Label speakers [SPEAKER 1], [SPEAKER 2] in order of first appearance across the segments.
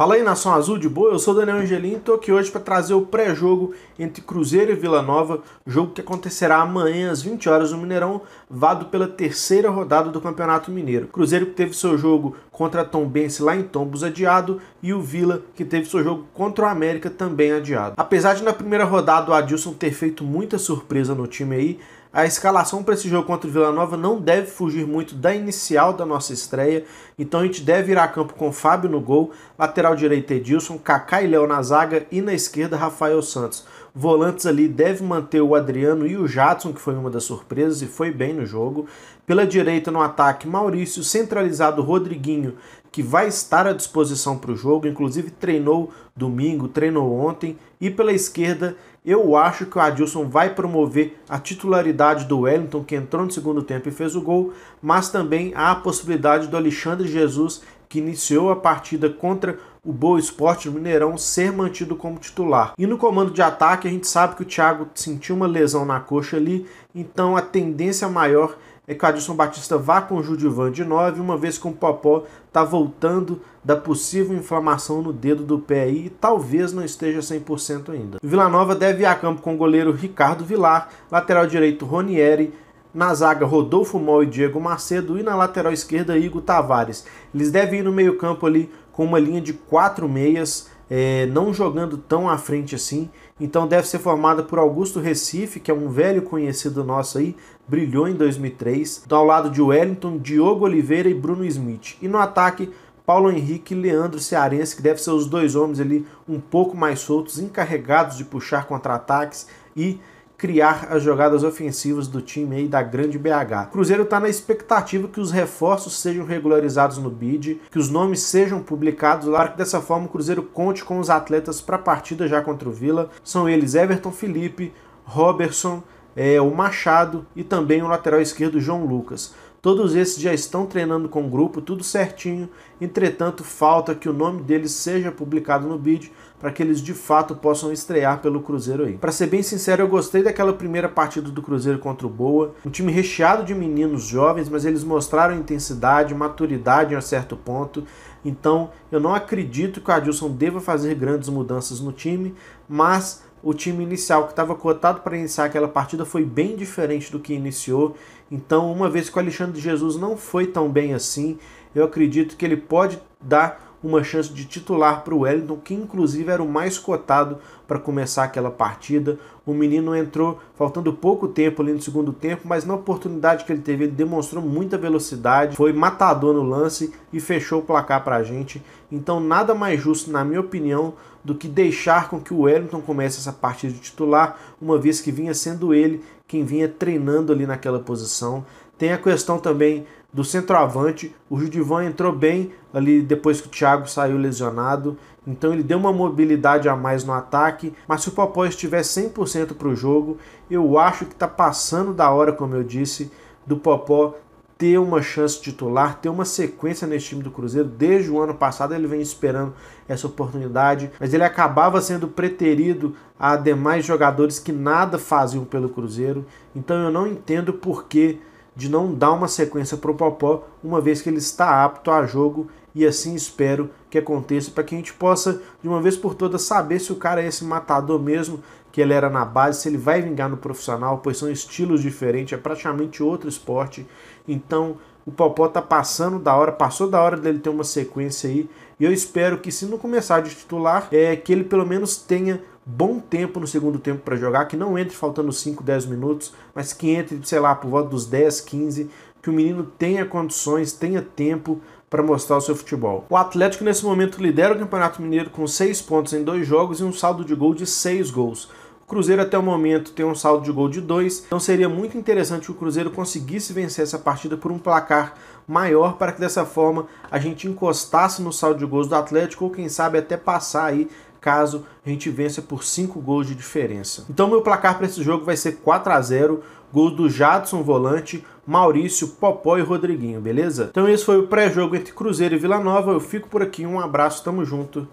[SPEAKER 1] Fala aí nação azul de boa, eu sou Daniel Angelim e tô aqui hoje para trazer o pré-jogo entre Cruzeiro e Vila Nova, jogo que acontecerá amanhã às 20 horas no Mineirão, vado pela terceira rodada do Campeonato Mineiro. Cruzeiro teve seu jogo contra a Tombense lá em Tombos adiado e o Vila, que teve seu jogo contra o América também adiado. Apesar de na primeira rodada o Adilson ter feito muita surpresa no time aí, a escalação para esse jogo contra o Vila Nova não deve fugir muito da inicial da nossa estreia, então a gente deve ir a campo com Fábio no gol, lateral direito Edilson, Kaká e Léo na zaga e na esquerda Rafael Santos. Volantes ali deve manter o Adriano e o Jadson, que foi uma das surpresas e foi bem no jogo. Pela direita, no ataque, Maurício, centralizado Rodriguinho, que vai estar à disposição para o jogo, inclusive treinou domingo, treinou ontem. E pela esquerda, eu acho que o Adilson vai promover a titularidade do Wellington, que entrou no segundo tempo e fez o gol, mas também há a possibilidade do Alexandre Jesus, que iniciou a partida contra o Boa Esporte do Mineirão, ser mantido como titular. E no comando de ataque, a gente sabe que o Thiago sentiu uma lesão na coxa ali, então a tendência maior é que o Adilson Batista vá com o Judivan de 9, uma vez que o Popó está voltando da possível inflamação no dedo do pé aí, e talvez não esteja 100% ainda. Vila Nova deve ir a campo com o goleiro Ricardo Vilar, lateral direito Ronieri, na zaga, Rodolfo Mol e Diego Macedo. E na lateral esquerda, Igor Tavares. Eles devem ir no meio-campo ali com uma linha de quatro meias, é, não jogando tão à frente assim. Então deve ser formada por Augusto Recife, que é um velho conhecido nosso aí, brilhou em 2003, ao lado de Wellington, Diogo Oliveira e Bruno Smith. E no ataque, Paulo Henrique e Leandro Cearense, que devem ser os dois homens ali um pouco mais soltos, encarregados de puxar contra-ataques e criar as jogadas ofensivas do time aí da grande BH. Cruzeiro está na expectativa que os reforços sejam regularizados no bid, que os nomes sejam publicados lá, que dessa forma o Cruzeiro conte com os atletas para a partida já contra o Vila. São eles Everton Felipe, Robertson, é, o Machado e também o lateral esquerdo João Lucas. Todos esses já estão treinando com o grupo, tudo certinho. Entretanto, falta que o nome deles seja publicado no vídeo para que eles de fato possam estrear pelo Cruzeiro aí. Para ser bem sincero, eu gostei daquela primeira partida do Cruzeiro contra o Boa, um time recheado de meninos jovens, mas eles mostraram intensidade, maturidade em um certo ponto. Então, eu não acredito que o Adilson deva fazer grandes mudanças no time, mas o time inicial que estava cotado para iniciar aquela partida foi bem diferente do que iniciou. Então, uma vez que o Alexandre Jesus não foi tão bem assim, eu acredito que ele pode dar uma chance de titular para o Wellington, que inclusive era o mais cotado para começar aquela partida. O menino entrou faltando pouco tempo ali no segundo tempo, mas na oportunidade que ele teve, ele demonstrou muita velocidade, foi matador no lance e fechou o placar para a gente. Então, nada mais justo, na minha opinião, do que deixar com que o Wellington comece essa partida de titular, uma vez que vinha sendo ele quem vinha treinando ali naquela posição. Tem a questão também do centroavante. O Judivan entrou bem ali depois que o Thiago saiu lesionado, então ele deu uma mobilidade a mais no ataque. Mas se o Popó estiver 100% para o jogo, eu acho que está passando da hora, como eu disse, do Popó ter uma chance titular, ter uma sequência nesse time do Cruzeiro. Desde o ano passado ele vem esperando essa oportunidade, mas ele acabava sendo preterido a demais jogadores que nada faziam pelo Cruzeiro. Então eu não entendo por que de não dar uma sequência para o Popó, uma vez que ele está apto a jogo e assim espero que aconteça para que a gente possa, de uma vez por todas, saber se o cara é esse matador mesmo que ele era na base, se ele vai vingar no profissional, pois são estilos diferentes, é praticamente outro esporte. Então o Popó tá passando da hora, passou da hora dele ter uma sequência aí. E eu espero que, se não começar de titular, é que ele pelo menos tenha bom tempo no segundo tempo para jogar, que não entre faltando 5, 10 minutos, mas que entre, sei lá, por volta dos 10, 15, que o menino tenha condições, tenha tempo para mostrar o seu futebol. O Atlético nesse momento lidera o Campeonato Mineiro com 6 pontos em dois jogos e um saldo de gol de 6 gols. O Cruzeiro até o momento tem um saldo de gol de 2, então seria muito interessante que o Cruzeiro conseguisse vencer essa partida por um placar maior para que dessa forma a gente encostasse no saldo de gols do Atlético ou quem sabe até passar aí caso a gente vença por 5 gols de diferença. Então meu placar para esse jogo vai ser 4 a 0 gols do Jadson Volante, Maurício, Popó e Rodriguinho, beleza? Então esse foi o pré-jogo entre Cruzeiro e Vila Nova, eu fico por aqui, um abraço, tamo junto,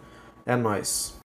[SPEAKER 1] é nóis!